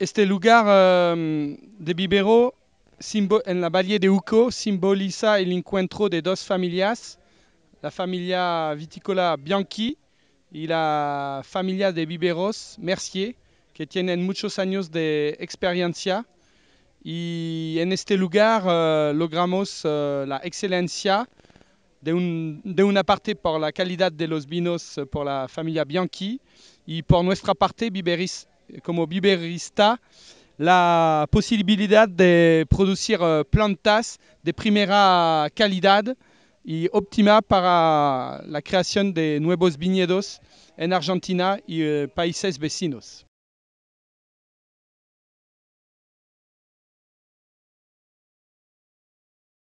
Este lugar ehm, de Bibero, en la valle de Uco simboliza el encuentro de dos familias, la familia viticola Bianchi y la familia de biberos Mercier, que tienen muchos años de experiencia. Y en este lugar eh, logramos eh, la excelencia de, un, de, una parte por la calidad de los vinos eh, por la familia Bianchi y por nuestra parte biberis como biberista, la posibilidad de producir euh, plantas de primera calidad y óptima para la creación de nuevos viñedos en Argentina y eh, países vecinos.